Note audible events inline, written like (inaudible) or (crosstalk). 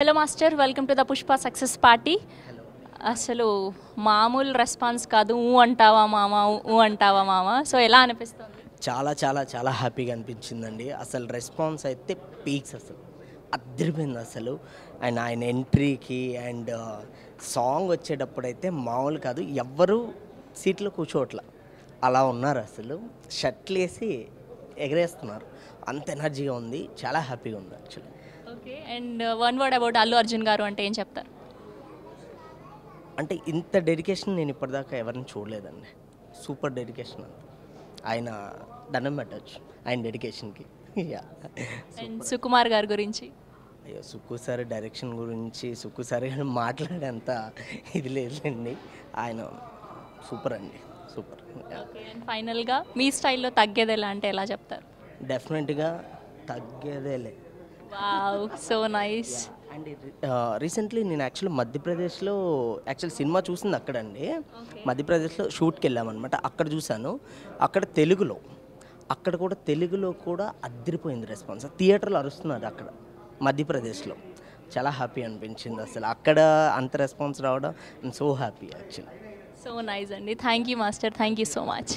hello master welcome to the Pushpa success party అసలు మామూలు response కాదు ఊ అంటావా మామ ఊ అంటావా మామ సో ఎలా అనిపిస్తుంది చాలా చాలా చాలా హ్యాపీగా అనిపించిందండి అసలు రెస్పాన్స్ అయితే పీక్స్ అసలు అద్దరిపోయింది అసలు అండ్ ఆయన ఎంట్రీకి అండ్ సాంగ్ వచ్చేటప్పుడైతే మామూలు కాదు ఎవ్వరూ సీట్లో కూర్చోవట్ల అలా ఉన్నారు అసలు షర్ట్లు వేసి ఎగరేస్తున్నారు అంత ఎనర్జీగా ఉంది చాలా హ్యాపీగా ఉంది actually okay and one word about Allu Arjun garu అంటే ఏం చెప్తారు అంటే ఇంత డెడికేషన్ నేను ఇప్పటిదాకా ఎవరిని చూడలేదండి సూపర్ డెడికేషన్ ఆయన దండం పెట్టచ్చు ఆయన డెడికేషన్కి (laughs) సుకుమార్ గారి గురించి అయ్యో సుక్కు సార్ డైరెక్షన్ గురించి సుక్కు సార్ మాట్లాడేంత ఇది లేదండి ఆయన సూపర్ అండి సూపర్ ఫైనల్గా మీ స్టైల్లో తగ్గేదేలా అంటే ఎలా చెప్తారు డెఫినెట్గా తగ్గేదేలే సో నైస్ అండ్ రీసెంట్లీ నేను యాక్చువల్ మధ్యప్రదేశ్లో యాక్చువల్ సినిమా చూసింది అక్కడండి మధ్యప్రదేశ్లో షూట్కి వెళ్ళామన్నమాట అక్కడ చూశాను అక్కడ తెలుగులో అక్కడ కూడా తెలుగులో కూడా అద్దరిపోయింది రెస్పాన్స్ థియేటర్లు అరుస్తున్నారు అక్కడ మధ్యప్రదేశ్లో చాలా హ్యాపీ అనిపించింది అసలు అక్కడ అంత రెస్పాన్స్ రావడం so happy actual so nice అండి thank you master thank you so much